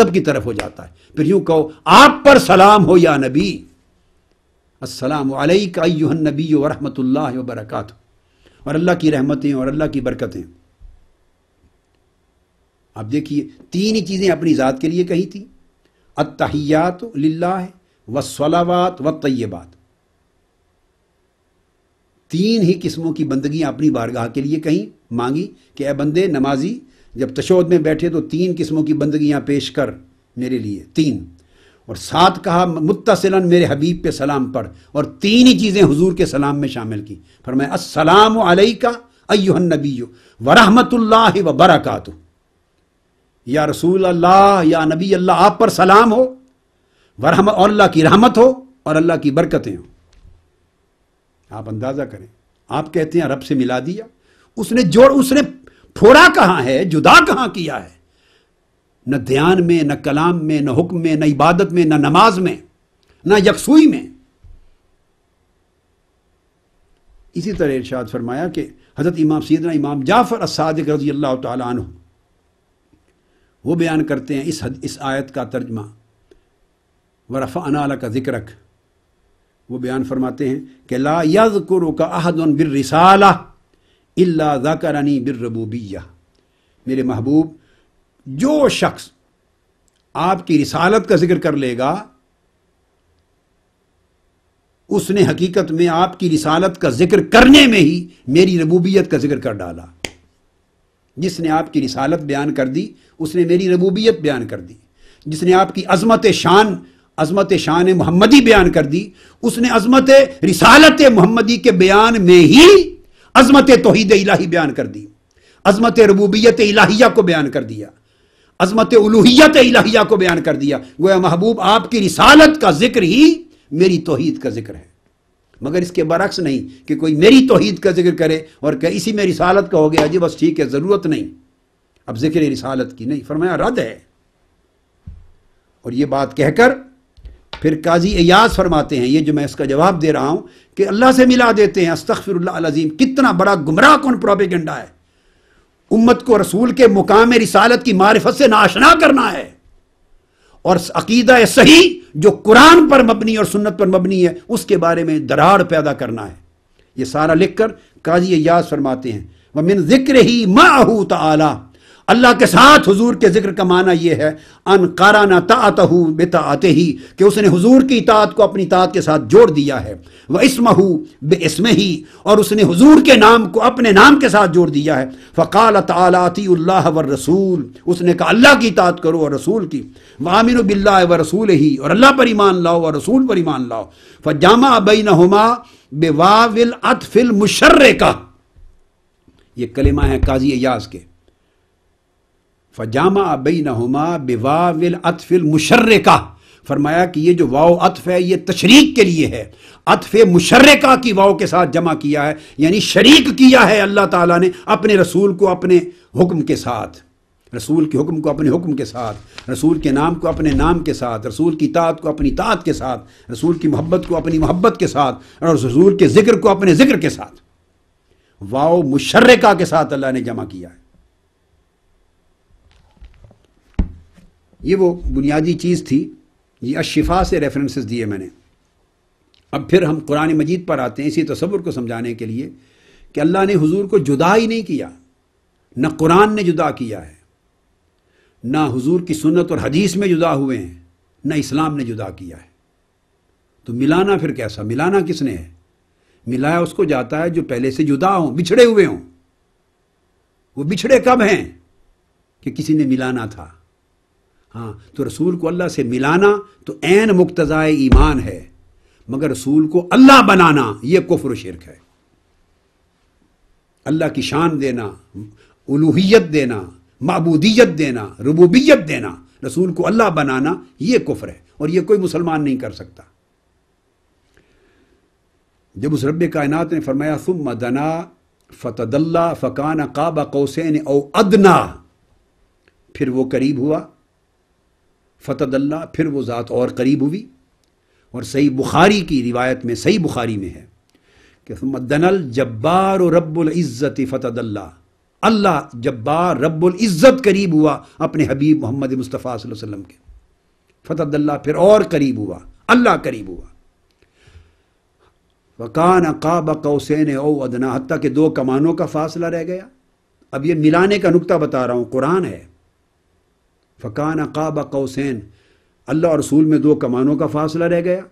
तब की तरफ हो जाता है फिर यूं कहो आप पर सलाम हो या नबी असलम नबी वरहमत वबरकत और अल्लाह की रहमतें और अल्लाह की बरकतें आप देखिए तीन ही चीज़ें अपनी ज़ात के लिए कही थी अतहियात लाला व सलावात व तय्यबात तीन ही किस्मों की बंदगी अपनी बारगाह के लिए कहीं मांगी कि ए बंदे नमाजी जब तशोद में बैठे तो तीन किस्मों की बंदगियां पेश कर मेरे लिए तीन और साथ कहा मुतसिलन मेरे हबीब पे सलाम पढ़ और तीन ही चीज़ें हुजूर के सलाम में शामिल की फरमाया असलम का अयुहन नबी वरहमतुल्ला व बरक़ात या रसूल अल्लाह या नबी अल्लाह आप पर सलाम हो वरहम और अल्लाह की रहमत हो और अल्लाह की बरकतें हो आप अंदाज़ा करें आप कहते हैं रब से मिला दिया उसने जोड़ उसने फोड़ा कहां है जुदा कहां किया है न ध्यान में न कलाम में न हुक्म में न इबादत में न नमाज में न यकसुई में इसी तरह इरशाद फरमाया कि हज़रत इमाम सीदना इमाम जाफ़र असादिक रजी अल्लाह तु वो बयान करते हैं इस हद, इस आयत का तर्जमा वरफ़ा अनाला का जिक्रक वो बयान फरमाते हैं कि ला यद का अहदन बिर रिसाला इल्ला ज़ाकरानी बिरबूबिया मेरे महबूब जो शख्स आपकी रिसालत का जिक्र कर लेगा उसने हकीकत में आपकी रिसालत का जिक्र करने में ही मेरी रबूबियत का जिक्र कर डाला जिसने आपकी रिसालत बयान कर दी उसने मेरी रबूबियत बयान कर दी जिसने आपकी अजमत शान अजमत शान मोहम्मदी बयान कर दी उसने अजमत रिसालत मोहम्मदी के बयान में ही अजमत तोहद इलाही बयान कर दी अजमत रबूबियत इलाहिया को बयान कर दिया अजमत उलूहियत इलाहिया को बयान कर दिया गोया महबूब आपकी रिसालत का जिक्र ही मेरी तोहद का जिक्र है मगर इसके बरक्स नहीं कि कोई मेरी तोहद का जिक्र करे और कह इसी में रिसालत का हो गया जी बस ठीक है ज़रूरत नहीं अब जिक्र रिसालत की नहीं फरमाया रद है और ये बात कहकर फिर काजी एयाज फरमाते हैं ये जो मैं इसका जवाब दे रहा हूँ कि अल्लाह से मिला देते हैं अस्तफ़िरज़ीम कितना बड़ा गुमराह कौन प्रोपेगेंडा है उम्मत को रसूल के मुकाम रिसालत की मारफत से नाशना करना है और अकीदा सही जो कुरान पर मबनी और सुन्नत पर मबनी है उसके बारे में दरार पैदा करना है ये सारा लिख कर काजी याद फरमाते हैं वह मिन जिक्र ही माहू तला अल्लाह के साथ हुजूर के जिक्र का माना यह है अन काराना ताता हूँ बेता आते ही कि उसने हुजूर की इतात को अपनी तात के साथ जोड़ दिया है वह इसम हूँ बे इसमें ही और उसने हुजूर के नाम को अपने नाम के साथ जोड़ दिया है फ़काल तलाती अल्लाह व रसूल उसने कहा अल्लाह की इतात करो और रसूल की वामिन बिल्ला व रसूल ही और अल्लाह पर ईमान लाओ और रसूल पर ईमान लाओ फजामा बिन हमा बेवाविल अतफिल मुशर्र का ये कलिमा है काजी एयाज के फजामा बिन नहुमा बिवाविल अतफिल मुशर्रका फरमाया कि ये जो वाओ अतफ है ये तशरीक के लिए है अतफ मुशर्रका की वाओ के साथ जमा किया है यानी शरीक किया है अल्लाह ताला ने अपने रसूल को अपने हुक्म के साथ रसूल के हुक्म को अपने हुक्म के साथ रसूल के नाम को अपने नाम के साथ रसूल की तात को अपनी तात के साथ रसूल की मोहब्बत को अपनी मोहब्बत के साथ और रसूल के जिक्र को अपने जिक्र के साथ वाओ मुशर्रका के साथ अल्लाह ने जमा किया है ये वो बुनियादी चीज़ थी ये अशिफा से रेफरेंसेस दिए मैंने अब फिर हम कुरान मजीद पर आते हैं इसी तस्वुर को समझाने के लिए कि अल्लाह ने हुजूर को जुदा ही नहीं किया न कुरान ने जुदा किया है ना हुजूर की सुन्नत और हदीस में जुदा हुए हैं ना इस्लाम ने जुदा किया है तो मिलाना फिर कैसा मिलाना किसने है मिलाया उसको जाता है जो पहले से जुदा हों बिछड़े हुए हों वो बिछड़े कब हैं कि किसी ने मिलाना था हाँ तो रसूल को अल्लाह से मिलाना तो ऐन मुक्तजाए ईमान है मगर रसूल को अल्लाह बनाना यह कुफर शिरक है अल्लाह की शान देना उलूहियत देना मबूदियत देना रबूबियत देना रसूल को अल्लाह बनाना यह कुफर है और यह कोई मुसलमान नहीं कर सकता जब उस रब कायनात ने फरमाया सुम दना फतदल्ला फकाना काबा कौसैन ओ अदना फिर वो करीब हुआ फ़तदल्ला फिर वो ज़ात और करीब हुई और सही बुखारी की रिवायत में सही बुखारी में है कि मदनल जब्बार रब्ज़त फ़तदल्ला अल्लाह जब्बार रब्ज़त करीब हुआ अपने हबीब मोहम्मद मुस्तफ़ा वसल्लम के फ़तदल्ला फिर और करीब हुआ अल्लाह करीब हुआ वकान अकाब कौसैन ओ अदना हती के दो कमानों का फासला रह गया अब ये मिलाने का नुकता बता रहा हूँ कुरान है फ़कान काब कौसैन अल्लाह और रसूल में दो कमानों का फासला रह गया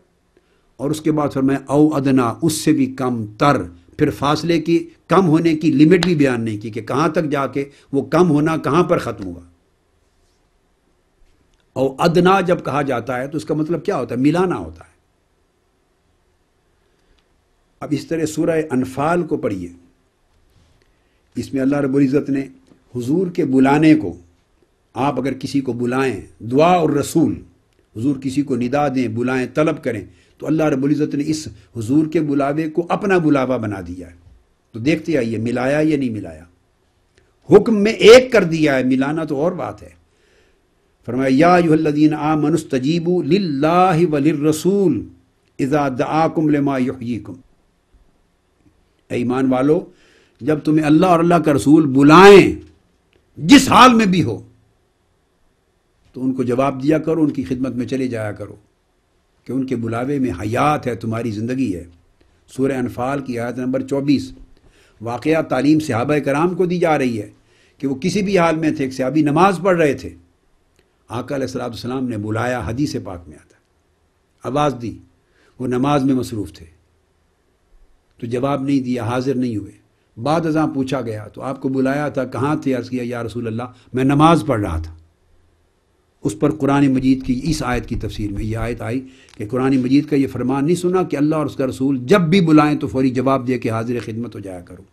और उसके बाद फिर मैं औ अदना उससे भी कम तर फिर फासले की कम होने की लिमिट भी बयान नहीं की कि कहाँ तक जाके वो कम होना कहाँ पर ख़त्म हुआ और अदना जब कहा जाता है तो उसका मतलब क्या होता है मिलाना होता है अब इस तरह सूरह अनफाल को पढ़िए इसमें अल्लाह रबुल्ज़त ने हुजूर के बुलाने को आप अगर किसी को बुलाएं दुआ और रसूल हुजूर किसी को निदा दें बुलाएं तलब करें तो अल्लाह रबुल्ज़त ने इस हुजूर के बुलावे को अपना बुलावा बना दिया है तो देखते आइए मिलाया या नहीं मिलाया हुक्म में एक कर दिया है मिलाना तो और बात है फरमायादीन आ मनुस्तजीबू लाही वसूल इज़ा दआकुम युहयीकुम ईमान वालो जब तुम्हें अल्लाह और अल्लाह का रसूल बुलाएं जिस हाल में भी हो तो उनको जवाब दिया करो उनकी खिदमत में चले जाया करो कि उनके बुलावे में हयात है तुम्हारी ज़िंदगी है सूर्य अनफाल की आयत नंबर चौबीस वाक़ तालीम सहाब कराम को दी जा रही है कि वो किसी भी हाल में थे एक सहाबी नमाज पढ़ रहे थे आकल सलाम ने बुलाया हदीस पाक में आता आवाज़ दी वो नमाज में मसरूफ़ थे तो जवाब नहीं दिया हाजिर नहीं हुए बाद पूछा गया तो आपको बुलाया था कहाँ थे अर्ज़ किया या रसूल अल्लाह मैं नमाज़ पढ़ रहा था उस पर कुरान मजीद की इस आयत की तफसीर में यह आयत आई कि कुरान मजीद का ये फरमान नहीं सुना कि अल्लाह और उसका रसूल जब भी बुलाएं तो फौरी जवाब दे के हाजिर खिदमत हो जाया करो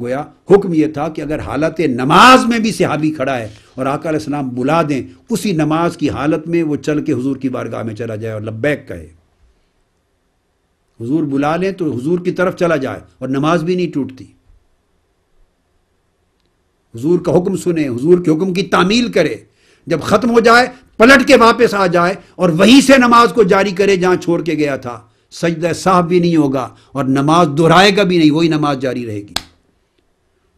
गोया हुक्म यह था कि अगर हालत नमाज में भी सिहाबी खड़ा है और आका बुला दें उसी नमाज की हालत में वो चल के हजूर की बारगाह में चला जाए और लब्बैक कहे हजूर बुला लें तो हजूर की तरफ चला जाए और नमाज भी नहीं टूटती हजूर का हुक्म सुने हजूर के हुक्म की तामील करे जब ख़त्म हो जाए पलट के वापस आ जाए और वहीं से नमाज को जारी करे जहां छोड़ के गया था सजद साहब भी नहीं होगा और नमाज दोहराएगा भी नहीं वही नमाज जारी रहेगी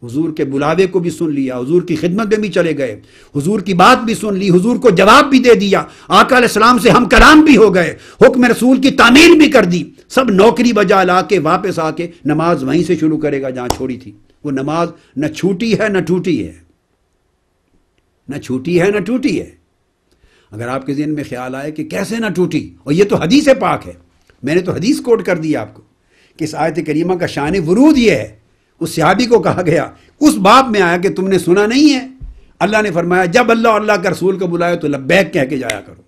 हुजूर के बुलावे को भी सुन लिया हुजूर की खिदमत में भी चले गए हुजूर की बात भी सुन ली हुजूर को जवाब भी दे दिया आका सलाम से हम कलाम भी हो गए हुक्म रसूल की तामील भी कर दी सब नौकरी बजा ला के वापस आके नमाज वहीं से शुरू करेगा जहां छोड़ी थी वो नमाज न छूटी है न टूटी है न छूटी है ना टूटी है अगर आपके जहन में ख्याल आए कि कैसे ना टूटी और ये तो हदीस पाक है मैंने तो हदीस कोट कर दी आपको कि इस आयत करीमा का शान वरूद यह है उस सहाबी को कहा गया उस बाप में आया कि तुमने सुना नहीं है अल्लाह ने फरमाया जब अल्लाह अल्लाह का रसूल को बुलाया तो लब्बैक कह के जाया करो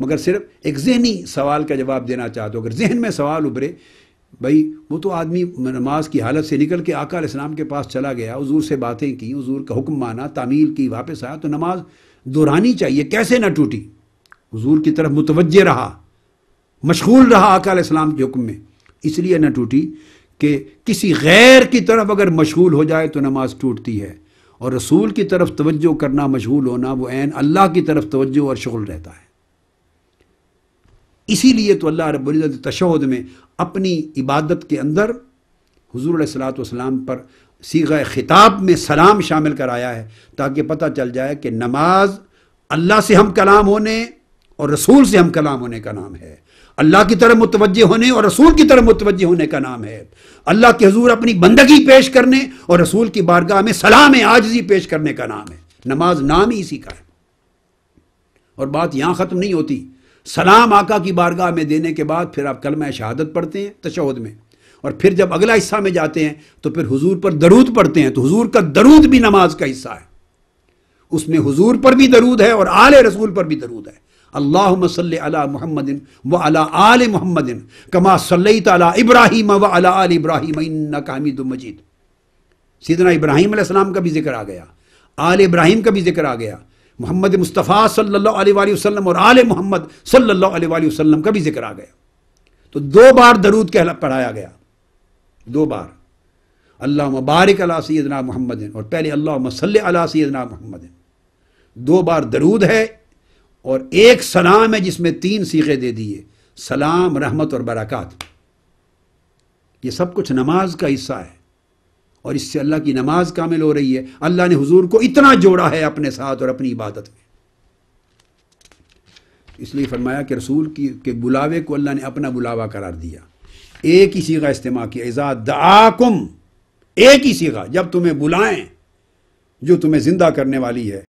मगर सिर्फ एक जहनी सवाल का जवाब देना चाहते हो अगर जहन में सवाल उभरे भाई वो तो आदमी नमाज की हालत से निकल के आकर इस्लाम के पास चला गया हजूर से बातें की हजूर का हुक्म माना तामील की वापस आया तो नमाज दोहरानी चाहिए कैसे ना टूटी हजूर की तरफ मुतवज रहा मशगूल रहा आकाल इस्लाम के हुक्म में इसलिए ना टूटी कि किसी गैर की तरफ अगर मशगूल हो जाए तो नमाज टूटती है और रसूल की तरफ तवज्जो करना मशगूल होना वो एन अल्लाह की तरफ तवज्जो और शगुल रहता है इसीलिए तो अल्लाह रब तशहद में अपनी इबादत के अंदर हजूर सलाम पर सीगा ख़िताब में सलाम शामिल कराया है ताकि पता चल जाए कि नमाज अल्लाह से हम कलाम होने और रसूल से हम कलाम होने का नाम है अल्लाह की तरफ मुतवजह होने और रसूल की तरफ मुतवजह होने का नाम है अल्लाह के हजूर अपनी बंदगी पेश करने और रसूल की बारगाह में सलाम आजजी पेश करने का नाम है नमाज नाम ही इसी का है और बात यहां ख़त्म नहीं होती सलाम आका की बारगाह में देने के बाद फिर आप कलमा शहादत पढ़ते हैं तशहद में और फिर जब अगला हिस्सा में जाते हैं तो फिर हुजूर पर दरूद पढ़ते हैं तो हुजूर का दरूद भी नमाज का हिस्सा है उसमें हुजूर पर भी दरूद है और आल रसूल पर भी दरूद है अल्लाह मसल अला मोहम्मदिन व अला आल मोहम्मदिन कमा सल तला इब्राहिम व अला आल इब्राहिम कामिद मजीद सीधना इब्राहिम का भी जिक्र आ गया आल इब्राहिम का भी जिक्र आ गया मोहम्मद मुस्तफ़ा सल्ला वसलम और आल मोहम्मद सल्ला वसलम का भी जिक्र आ गया तो दो बार दरूद कहला पढ़ाया गया दो बार अल्लाह मुबारक अला सैदना मोहम्मद और पहले अल्लाह मसल अला सैदना मोहम्मद दो बार दरूद है और एक सलाम है जिसमें तीन सीखे दे दिए सलाम रहमत और बरक़ात ये सब कुछ नमाज का हिस्सा है और इससे अल्लाह की नमाज कामिल हो रही है अल्लाह ने हुजूर को इतना जोड़ा है अपने साथ और अपनी इबादत में इसलिए फरमाया कि रसूल की के बुलावे को अल्लाह ने अपना बुलावा करार दिया एक ही सीगा इस्तेमाल किया एजा दाकुम एक ही सीगा जब तुम्हें बुलाएं जो तुम्हें जिंदा करने वाली है